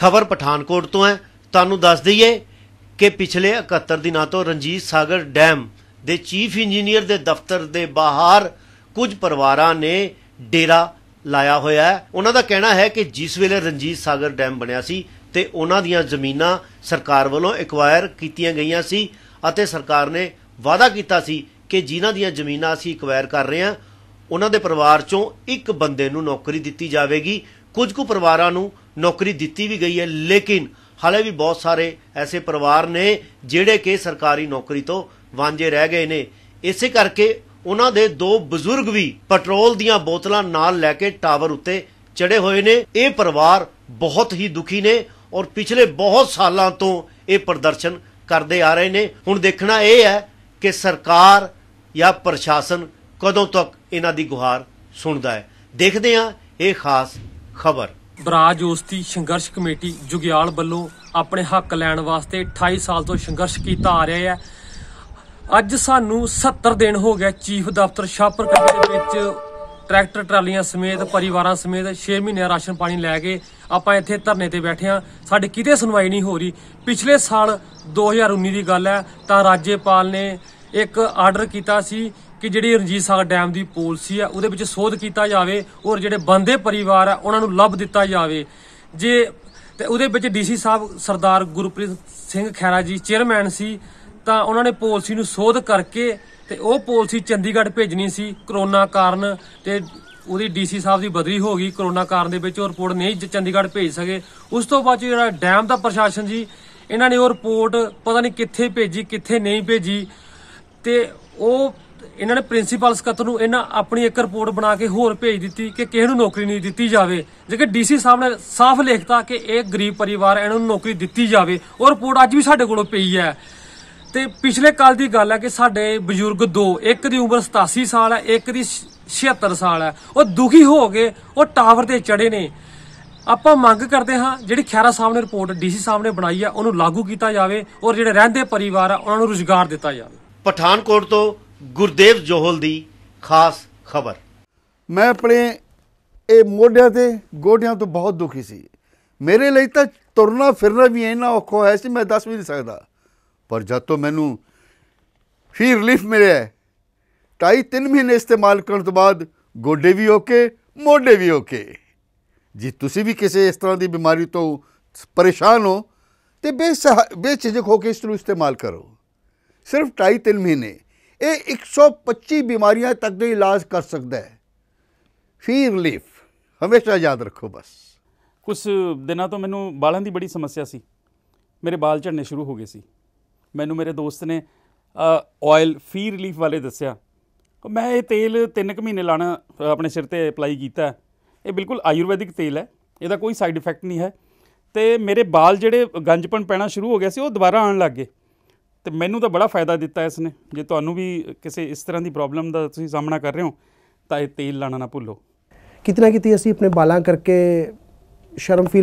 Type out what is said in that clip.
ਖਬਰ ਪਠਾਨਕੋਟ ਤੋਂ ਹੈ ਤੁਹਾਨੂੰ ਦੱਸ ਦਈਏ ਕਿ ਪਿਛਲੇ 71 ਦਿਨਾਂ ਤੋਂ ਰਣਜੀਤ ਸਾਗਰ ਡੈਮ ਦੇ ਚੀਫ ਇੰਜੀਨੀਅਰ ਦੇ ਦਫ਼ਤਰ ਦੇ ਬਾਹਰ ਕੁਝ ਪਰਿਵਾਰਾਂ ਨੇ ਡੇਰਾ ਲਾਇਆ ਹੋਇਆ ਹੈ ਉਹਨਾਂ ਦਾ ਕਹਿਣਾ ਹੈ ਕਿ ਜਿਸ ਵੇਲੇ ਰਣਜੀਤ ਸਾਗਰ ਡੈਮ ਬਣਿਆ ਸੀ ਤੇ ਉਹਨਾਂ ਦੀਆਂ ਜ਼ਮੀਨਾਂ ਸਰਕਾਰ ਵੱਲੋਂ ਐਕਵਾਇਰ ਕੀਤੀਆਂ ਗਈਆਂ ਸੀ ਅਤੇ ਸਰਕਾਰ ਨੇ ਵਾਅਦਾ ਕੀਤਾ ਸੀ ਕਿ ਜਿਨ੍ਹਾਂ ਦੀਆਂ ਜ਼ਮੀਨਾਂ ਅਸੀਂ ਐਕਵਾਇਰ ਕਰ ਰਹੇ ਹਾਂ ਉਹਨਾਂ ਦੇ ਪਰਿਵਾਰ ਚੋਂ ਇੱਕ ਬੰਦੇ ਨੂੰ ਨੌਕਰੀ ਦਿੱਤੀ ਜਾਵੇਗੀ ਕੁਝ ਕੁ ਪਰਿਵਾਰਾਂ ਨੂੰ ਨੌਕਰੀ ਦਿੱਤੀ ਵੀ ਗਈ ਹੈ ਲੇਕਿਨ ਹਾਲੇ ਵੀ ਬਹੁਤ ਸਾਰੇ ਐਸੇ ਪਰਿਵਾਰ ਨੇ ਜਿਹੜੇ ਕਿ ਸਰਕਾਰੀ ਨੌਕਰੀ ਤੋਂ ਵਾਂਝੇ ਰਹਿ ਗਏ ਨੇ ਇਸੇ ਕਰਕੇ ਉਹਨਾਂ ਦੇ ਦੋ ਬਜ਼ੁਰਗ ਵੀ ਪੈਟਰੋਲ ਦੀਆਂ ਬੋਤਲਾਂ ਨਾਲ ਲੈ ਕੇ ਟਾਵਰ ਉੱਤੇ ਚੜੇ ਹੋਏ ਨੇ ਇਹ ਪਰਿਵਾਰ ਬਹੁਤ ਹੀ ਦੁਖੀ ਨੇ ਔਰ ਪਿਛਲੇ ਬਹੁਤ ਸਾਲਾਂ ਤੋਂ ਇਹ ਪ੍ਰਦਰਸ਼ਨ ਕਰਦੇ ਆ ਰਹੇ ਨੇ ਹੁਣ ਦੇਖਣਾ ਇਹ ਹੈ ਕਿ ਸਰਕਾਰ ਜਾਂ ਪ੍ਰਸ਼ਾਸਨ ਕਦੋਂ ਤੱਕ ਇਹਨਾਂ ਦੀ ਗੁਹਾਰ ਸੁਣਦਾ ਹੈ ਦੇਖਦੇ ਹਾਂ ਇਹ ਖਾਸ ਖਬਰ ਬਰਾਜੋਸਤੀ ਸੰਘਰਸ਼ ਕਮੇਟੀ ਜੁਗਿਆਲ ਵੱਲੋਂ ਆਪਣੇ ਹੱਕ ਲੈਣ ਵਾਸਤੇ 28 ਸਾਲ ਤੋਂ ਸੰਘਰਸ਼ ਕੀਤਾ ਆ ਰਿਹਾ ਹੈ ਅੱਜ ਸਾਨੂੰ 70 ਦਿਨ ਹੋ ਗਏ ਚੀਫ ਦਫ਼ਤਰ ਸ਼ਾਹਪੁਰ ਕੰਢੀ ਦੇ ਵਿੱਚ ਟਰੈਕਟਰ ਟਰਾਲੀਆਂ ਸਮੇਤ ਪਰਿਵਾਰਾਂ ਸਮੇਤ 6 ਮਹੀਨੇ ਰਾਸ਼ਨ ਪਾਣੀ ਲੈ ਕੇ ਆਪਾਂ ਇੱਥੇ ਧਰਨੇ ਤੇ ਬੈਠੇ ਆ ਸਾਡੇ ਕਿਤੇ ਸੁਣਵਾਈ ਨਹੀਂ ਹੋ ਰਹੀ ਪਿਛਲੇ ਸਾਲ 2019 ਦੀ ਗੱਲ ਹੈ ਤਾਂ ਰਾਜੇਪਾਲ ਨੇ ਇੱਕ ਆਰਡਰ ਕੀਤਾ ਸੀ ਕਿ ਜਿਹੜੀ ਰਣਜੀਤ ਸਾਗਰ ਡੈਮ ਦੀ ਪਾਲਿਸੀ ਆ ਉਹਦੇ ਵਿੱਚ ਸੋਧ ਕੀਤਾ ਜਾਵੇ ਔਰ ਜਿਹੜੇ ਬੰਦੇ ਪਰਿਵਾਰ ਆ ਉਹਨਾਂ ਨੂੰ ਲੱਭ ਦਿੱਤਾ ਜਾਵੇ ਜੇ ਤੇ ਉਹਦੇ ਵਿੱਚ ਡੀਸੀ ਸਾਹਿਬ ਸਰਦਾਰ ਗੁਰਪ੍ਰੀਤ ਸਿੰਘ ਖੈਰਾ ਜੀ ਚੇਅਰਮੈਨ ਸੀ ਤਾਂ ਉਹਨਾਂ ਨੇ ਪਾਲਿਸੀ ਨੂੰ ਸੋਧ ਕਰਕੇ ਤੇ ਉਹ ਪਾਲਿਸੀ ਚੰਡੀਗੜ੍ਹ ਭੇਜਣੀ ਸੀ ਕਰੋਨਾ ਕਾਰਨ ਤੇ ਉਹਦੀ ਡੀਸੀ ਸਾਹਿਬ ਦੀ ਬਦਲੀ ਹੋ ਗਈ ਕਰੋਨਾ ਕਾਰਨ ਦੇ ਵਿੱਚ ਉਹ ਰਿਪੋਰਟ ਨਹੀਂ ਚੰਡੀਗੜ੍ਹ ਭੇਜ ਸਕੇ ਉਸ ਤੋਂ ਬਾਅਦ ਜਿਹੜਾ ਡੈਮ ਦਾ ਪ੍ਰਸ਼ਾਸਨ ਜੀ ਇਹਨਾਂ ਨੇ ਉਹ ਰਿਪੋਰਟ ਪਤਾ ਨਹੀਂ ਕਿੱਥੇ ਭੇਜੀ ਕਿੱਥੇ ਨਹੀਂ ਭੇਜੀ ਤੇ ਉਹ ਇਹਨਾਂ ਨੇ ਪ੍ਰਿੰਸੀਪਲ ਸਕੱਤਰ ਨੂੰ ਇਹਨਾਂ ਆਪਣੀ ਇੱਕ ਰਿਪੋਰਟ ਬਣਾ ਕੇ ਹੋਰ ਭੇਜ ਦਿੱਤੀ ਕਿ ਕਿਸੇ ਨੂੰ ਨੌਕਰੀ ਨਹੀਂ ਦਿੱਤੀ ਜਾਵੇ ਜੇਕਰ ਡੀਸੀ ਸਾਹਿਬ ਨੇ ਸਾਫ਼ ਲਿਖਤਾ ਕਿ ਇਹ ਗਰੀਬ ਪਰਿਵਾਰ ਇਹਨਾਂ ਨੂੰ ਨੌਕਰੀ ਦਿੱਤੀ ਜਾਵੇ ਉਹ ਰਿਪੋਰਟ ਅੱਜ ਵੀ ਸਾਡੇ ਕੋਲੋਂ ਪਈ ਹੈ ਤੇ ਪਿਛਲੇ ਕੱਲ ਦੀ ਗੱਲ ਹੈ ਕਿ ਸਾਡੇ ਬਜ਼ੁਰਗ ਦੋ ਇੱਕ ਦੀ ਉਮਰ 87 ਸਾਲ ਹੈ ਇੱਕ ਦੀ 76 ਸਾਲ ਹੈ ਉਹ ਦੁਖੀ ਹੋ ਕੇ ਉਹ ਟਾਵਰ ਤੇ ਚੜੇ ਨੇ ਆਪਾਂ ਮੰਗ ਕਰਦੇ ਹਾਂ ਜਿਹੜੀ ਖਿਆਰਾ ਸਾਹਿਬ ਨੇ ਰਿਪੋਰਟ ਡੀਸੀ ਸਾਹਿਬ ਨੇ ਬਣਾਈ ਆ ਉਹਨੂੰ ਲਾਗੂ ਕੀਤਾ ਜਾਵੇ ਔਰ ਜਿਹੜੇ ਰਹਿੰਦੇ ਪਰਿਵਾਰ ਆ ਉਹਨਾਂ ਨੂੰ ਰੁਜ਼ਗਾਰ ਦਿੱਤਾ ਜਾਵੇ ਪਠਾਨਕੋਟ ਤੋਂ ਗੁਰਦੇਵ ਜੋਹਲ ਦੀ ਖਾਸ ਖਬਰ ਮੈਂ ਆਪਣੇ ਇਹ ਮੋਢਿਆਂ ਤੇ ਗੋਡਿਆਂ ਤੋਂ ਬਹੁਤ ਦੁਖੀ ਸੀ ਮੇਰੇ ਲਈ ਤਾਂ ਤੁਰਨਾ ਫਿਰਨਾ ਵੀ ਇੰਨਾ ਔਖਾ ਹੈ ਸੀ ਮੈਂ ਦੱਸ ਵੀ ਨਹੀਂ ਸਕਦਾ ਪਰ ਜਦ ਤੋਂ ਮੈਨੂੰ ਫੀ ਰਿਲੀਫ ਮਿਲਿਆ 2 3 ਮਹੀਨੇ ਇਸਤੇਮਾਲ ਕਰਨ ਤੋਂ ਬਾਅਦ ਗੋਡੇ ਵੀ ਓਕੇ ਮੋਢੇ ਵੀ ਓਕੇ ਜੇ ਤੁਸੀਂ ਵੀ ਕਿਸੇ ਇਸ ਤਰ੍ਹਾਂ ਦੀ ਬਿਮਾਰੀ ਤੋਂ ਪਰੇਸ਼ਾਨ ਹੋ ਤੇ ਬੇਸਹਾਇਕ ਬੇਚਿਜਕ ਹੋ ਕੇ ਇਸ ਨੂੰ ਇਸਤੇਮਾਲ ਕਰੋ ਸਿਰਫ 2.5 ਮਹੀਨੇ ਇਹ 125 ਬਿਮਾਰੀਆਂ ਤੱਕ ਦੇ ਇਲਾਜ ਕਰ ਸਕਦਾ ਹੈ ਫੀ ਰਿਲੀਫ ਹਮੇਸ਼ਾ ਯਾਦ ਰੱਖੋ ਬਸ ਕੁਝ ਦਿਨਾਂ ਤੋਂ ਮੈਨੂੰ ਬਾਲਾਂ ਦੀ ਬੜੀ ਸਮੱਸਿਆ ਸੀ ਮੇਰੇ ਬਾਲ ਝੜਨੇ ਸ਼ੁਰੂ ਹੋ ਗਏ ਸੀ ਮੈਨੂੰ ਮੇਰੇ ਦੋਸਤ ਨੇ ਆਇਲ ਫੀ ਰਿਲੀਫ ਵਾਲੇ ਦੱਸਿਆ ਮੈਂ ਇਹ ਤੇਲ 3 ਕੁ ਮਹੀਨੇ ਲਾਣਾ ਆਪਣੇ ਸਿਰ ਤੇ ਅਪਲਾਈ ਕੀਤਾ ਇਹ ਬਿਲਕੁਲ ਆਯੁਰਵੈਦਿਕ ਤੇਲ ਹੈ ਇਹਦਾ ਕੋਈ ਸਾਈਡ ਇਫੈਕਟ ਨਹੀਂ ਹੈ ਤੇ ਮੇਰੇ ਬਾਲ ਜਿਹੜੇ ਗੰਜਪਣ ਪੈਣਾ ਸ਼ੁਰੂ ਹੋ ਗਿਆ ਸੀ ਉਹ ਦੁਬਾਰਾ ਆਉਣ ਲੱਗ ਗਏ ਤੇ ਮੈਨੂੰ ਤਾਂ ਬੜਾ ਫਾਇਦਾ ਦਿੱਤਾ ਇਸ ਨੇ ਜੇ ਤੁਹਾਨੂੰ ਵੀ ਕਿਸੇ ਇਸ ਤਰ੍ਹਾਂ ਦੀ ਪ੍ਰੋਬਲਮ ਦਾ ਤੁਸੀਂ ਸਾਹਮਣਾ ਕਰ ਰਹੇ ਹੋ ਤਾਂ ਇਹ ਤੇਲ ਲਾਣਾ ਨਾ ਭੁੱਲੋ ਕਿਤਨਾ ਕਿਤੇ ਅਸੀਂ ਆਪਣੇ ਬਾਲਾਂ ਕਰਕੇ ਸ਼ਰਮ ਫੀਲ